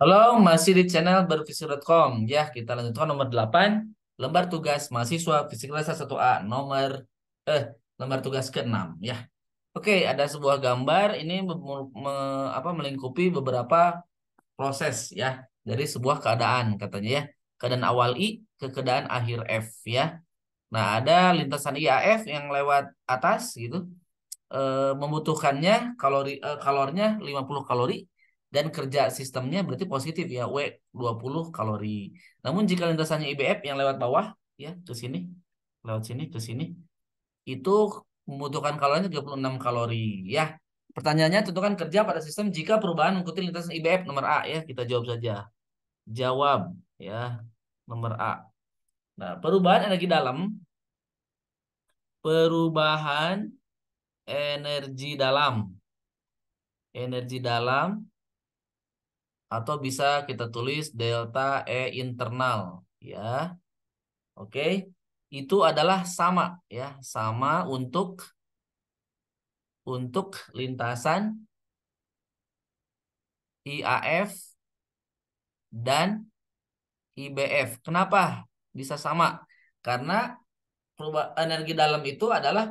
Halo, masih di channel berfisik.com. Ya, kita lanjutkan nomor 8, lembar tugas mahasiswa fisik kelas 1A nomor eh lembar tugas ke-6 ya. Oke, ada sebuah gambar ini me, me, apa melingkupi beberapa proses ya dari sebuah keadaan katanya ya. Keadaan awal I ke keadaan akhir F ya. Nah, ada lintasan IAF yang lewat atas gitu. E, membutuhkannya kalori e, kalornya 50 kalori dan kerja sistemnya berarti positif ya W20 kalori. Namun jika lintasannya IBF yang lewat bawah ya ke sini, lewat sini ke sini itu membutuhkan kalorinya 36 kalori ya. Pertanyaannya tentukan kerja pada sistem jika perubahan mengikuti lintasan IBF nomor A ya, kita jawab saja. Jawab ya, nomor A. Nah, perubahan energi dalam perubahan energi dalam energi dalam atau bisa kita tulis delta E internal ya. Oke, itu adalah sama ya, sama untuk untuk lintasan IAF dan IBF. Kenapa bisa sama? Karena perubahan energi dalam itu adalah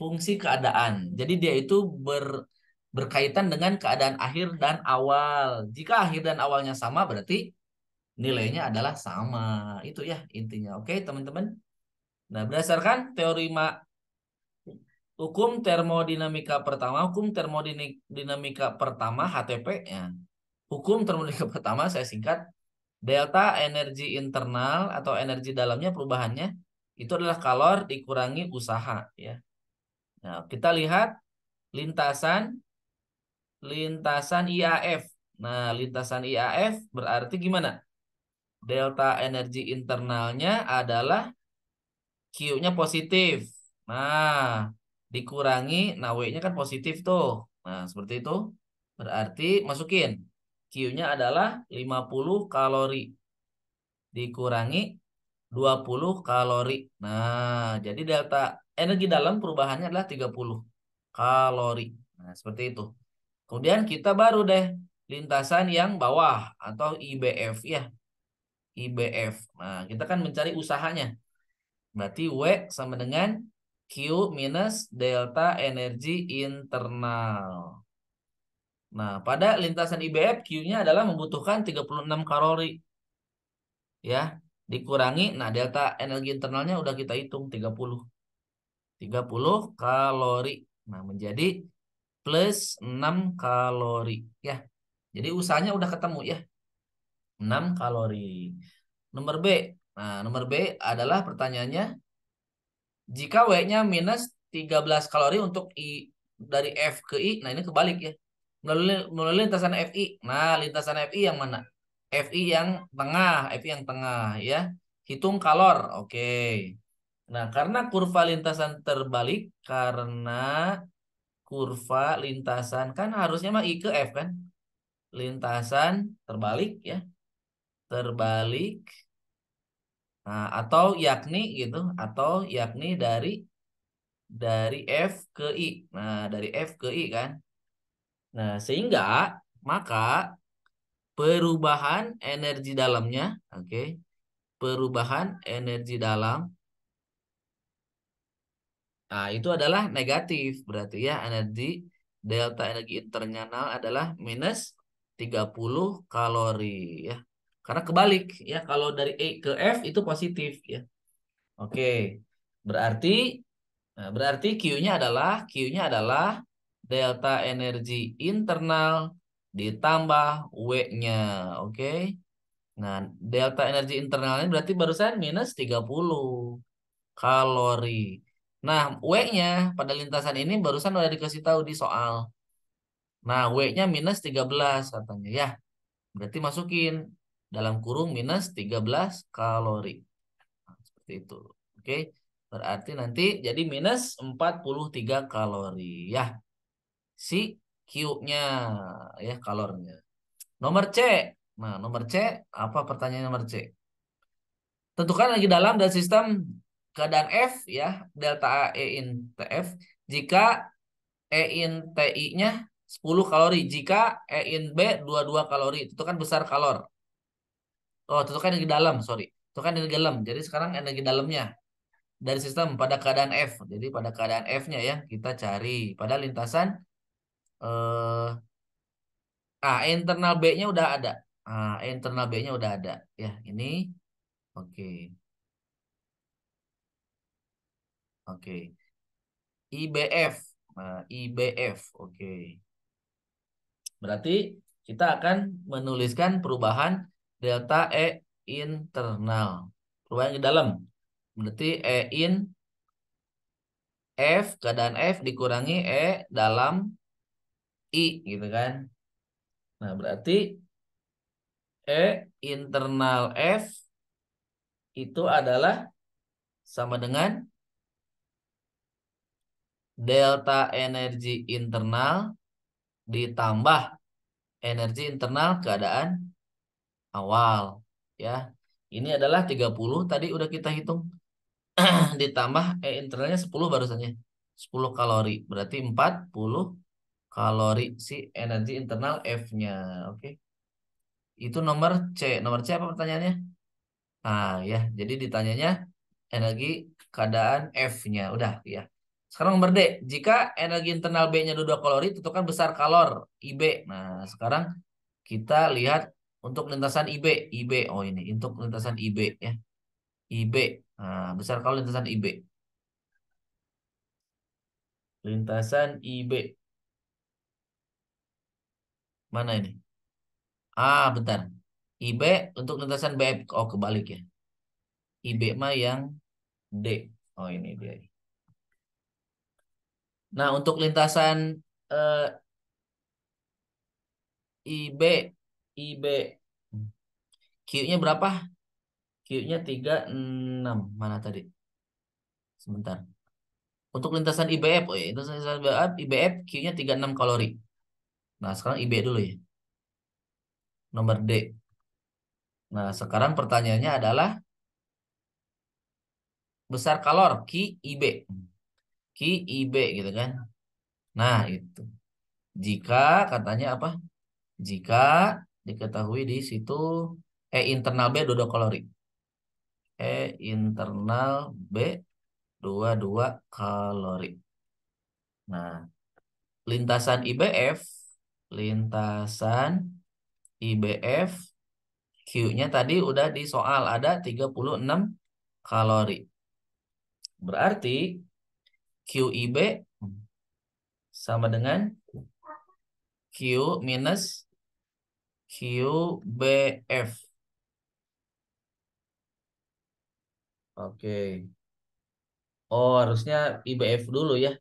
fungsi keadaan. Jadi dia itu ber berkaitan dengan keadaan akhir dan awal. Jika akhir dan awalnya sama berarti nilainya adalah sama. Itu ya intinya. Oke, teman-teman. Nah, berdasarkan teori hukum termodinamika pertama, hukum termodinamika pertama HTP ya. Hukum termodinamika pertama saya singkat delta energi internal atau energi dalamnya perubahannya itu adalah kalor dikurangi usaha ya. Nah, kita lihat lintasan lintasan IAF. Nah, lintasan IAF berarti gimana? Delta energi internalnya adalah Q-nya positif. Nah, dikurangi, nah W-nya kan positif tuh. Nah, seperti itu. Berarti masukin. Q-nya adalah 50 kalori. Dikurangi 20 kalori. Nah, jadi delta energi dalam perubahannya adalah 30 kalori. Nah, seperti itu. Kemudian kita baru deh lintasan yang bawah atau IBF ya. IBF. Nah, kita kan mencari usahanya. Berarti W sama dengan Q minus delta energi internal. Nah, pada lintasan IBF Q-nya adalah membutuhkan 36 kalori. Ya, dikurangi nah delta energi internalnya udah kita hitung 30. 30 kalori. Nah, menjadi plus 6 kalori ya. Jadi usahanya udah ketemu ya. 6 kalori. Nomor B. Nah, nomor B adalah pertanyaannya jika W-nya minus 13 kalori untuk I dari F ke I. Nah, ini kebalik ya. Melalui, melalui lintasan FI. Nah, lintasan FI yang mana? FI yang tengah, FI yang tengah ya. Hitung kalor. Oke. Nah, karena kurva lintasan terbalik karena kurva lintasan kan harusnya mah I ke F kan lintasan terbalik ya terbalik nah, atau yakni gitu atau yakni dari dari F ke I nah dari F ke I kan nah sehingga maka perubahan energi dalamnya oke okay, perubahan energi dalam Nah, itu adalah negatif berarti ya energi delta energi internal adalah minus 30 kalori ya. Karena kebalik ya kalau dari E ke F itu positif ya. Oke. Berarti eh, berarti Q-nya adalah Q-nya adalah delta energi internal ditambah W-nya, oke. Okay? Nah, delta energi internalnya berarti barusan minus 30 kalori. Nah, W-nya pada lintasan ini barusan udah dikasih tahu di soal. Nah, W-nya minus 13 katanya. Ya, berarti masukin dalam kurung minus 13 kalori. Nah, seperti itu. Oke, berarti nanti jadi minus 43 kalori. Ya, si Q-nya, ya kalornya. Nomor C. Nah, nomor C, apa pertanyaan nomor C? Tentukan lagi dalam dan sistem keadaan F ya, delta A E in TF jika E in TI-nya 10 kalori, jika E in B 22 kalori, itu kan besar kalor. Oh, itu kan energi dalam, sorry. Itu kan energi dalam. Jadi sekarang energi dalamnya dari sistem pada keadaan F. Jadi pada keadaan F-nya ya kita cari pada lintasan eh ah internal B-nya udah ada. Ah, internal B-nya udah ada ya. Ini oke. Okay. Oke. Okay. IBF. Nah, IBF. Oke. Okay. Berarti kita akan menuliskan perubahan delta E internal. Perubahan di dalam. Berarti E in F, keadaan F dikurangi E dalam I gitu kan. Nah, berarti E internal F itu adalah sama dengan delta energi internal ditambah energi internal keadaan awal ya. Ini adalah 30 tadi udah kita hitung. ditambah E internalnya 10 barusannya. 10 kalori. Berarti 40 kalori si energi internal F-nya, oke. Okay? Itu nomor C. Nomor C apa pertanyaannya? Nah, ya. Jadi ditanyanya energi keadaan F-nya. Udah, ya. Sekarang nomor D, jika energi internal B-nya 22 kalori, tentukan besar kalor IB. Nah, sekarang kita lihat untuk lintasan IB, IB. Oh ini, untuk lintasan IB ya. IB. Nah, besar kalor lintasan IB. Lintasan IB. Mana ini? Ah, bentar. IB untuk lintasan BF. Oh, kebalik ya. IB mah yang D. Oh, ini dia. Nah, untuk lintasan eh, IB IB Q-nya berapa? Q-nya enam Mana tadi? Sebentar. Untuk lintasan IBF, oh ya, lintasan IBF, IBF Q-nya 6 kalori. Nah, sekarang IB dulu ya. Nomor D. Nah, sekarang pertanyaannya adalah besar kalor Q IB. Ki IB gitu kan. Nah, itu. Jika katanya apa? Jika diketahui di situ E internal B dua kalori. E internal B dua dua kalori. Nah, lintasan IBF, lintasan IBF Q-nya tadi udah di soal ada 36 kalori. Berarti QIB sama dengan Q minus QBF. Oke. Oh, harusnya IBF dulu ya.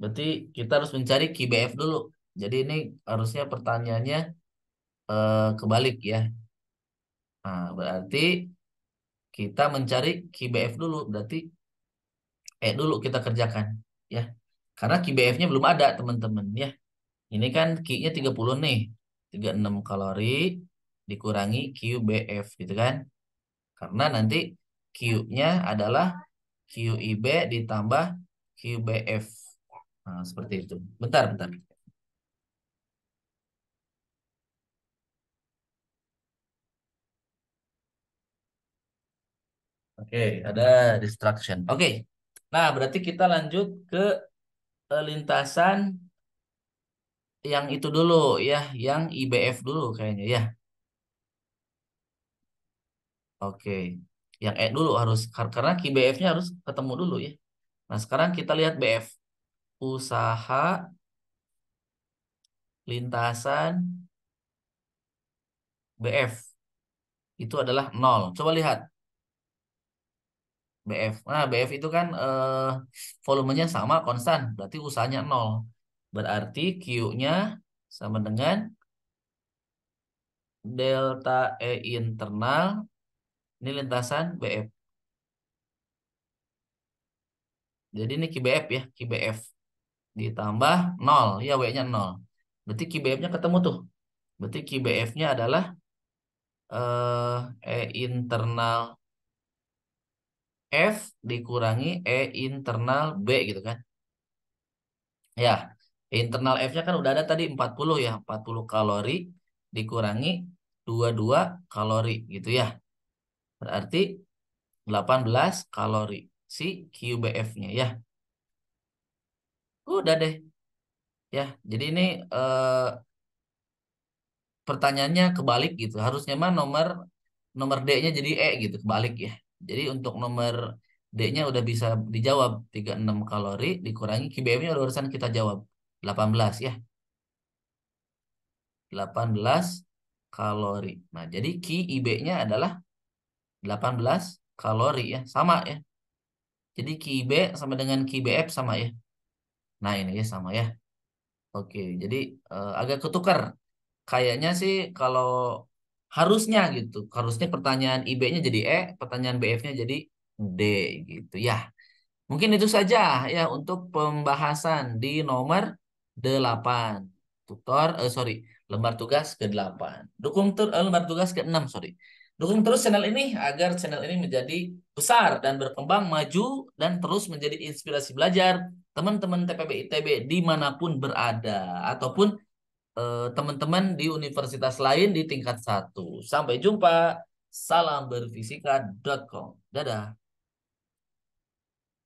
Berarti kita harus mencari QBF dulu. Jadi ini harusnya pertanyaannya eh, kebalik ya. Nah, berarti kita mencari QBF dulu. Berarti kayak dulu kita kerjakan ya. Karena qbf nya belum ada, teman-teman ya. Ini kan Q-nya 30 nih. 36 kalori dikurangi QBF gitu kan. Karena nanti Q-nya adalah QIB ditambah QBF. Nah, seperti itu. Bentar, bentar. Oke, okay, ada distraction. Oke, okay. Nah, berarti kita lanjut ke eh, lintasan yang itu dulu ya, yang IBF dulu kayaknya ya. Oke, yang E dulu harus karena IBF-nya harus ketemu dulu ya. Nah, sekarang kita lihat BF. Usaha lintasan BF itu adalah nol. Coba lihat BF. Nah, BF itu kan eh, volumenya sama konstan, berarti usahanya nol. Berarti Q-nya sama dengan delta E internal ini lintasan BF. Jadi ini QBF ya, QBF. Ditambah nol, ya W-nya nol, Berarti QBF-nya ketemu tuh. Berarti QBF-nya adalah eh, E internal F dikurangi E internal B gitu kan. Ya, internal F-nya kan udah ada tadi 40 ya, 40 kalori dikurangi 22 kalori gitu ya. Berarti 18 kalori si QBF-nya ya. Udah deh. Ya, jadi ini eh, pertanyaannya kebalik gitu. Harusnya mah nomor nomor D-nya jadi E gitu, kebalik ya. Jadi untuk nomor D-nya udah bisa dijawab 36 kalori dikurangi QBM-nya udah urusan kita jawab 18 ya. 18 kalori. Nah, jadi QIB-nya adalah 18 kalori ya, sama ya. Jadi QIB sama dengan QBF sama ya. Nah, ini ya sama ya. Oke, jadi uh, agak ketukar. Kayaknya sih kalau harusnya gitu harusnya pertanyaan IB-nya jadi E pertanyaan BF-nya jadi D gitu ya mungkin itu saja ya untuk pembahasan di nomor 8 tutor eh, sorry lembar tugas ke-8 dukung ter eh, lembar tugas ke-6 sorry dukung terus channel ini agar channel ini menjadi besar dan berkembang maju dan terus menjadi inspirasi belajar teman-teman TPB ITB dimanapun berada ataupun Eh, teman-teman di universitas lain di tingkat satu Sampai jumpa. Salam berfisika.com. Dadah.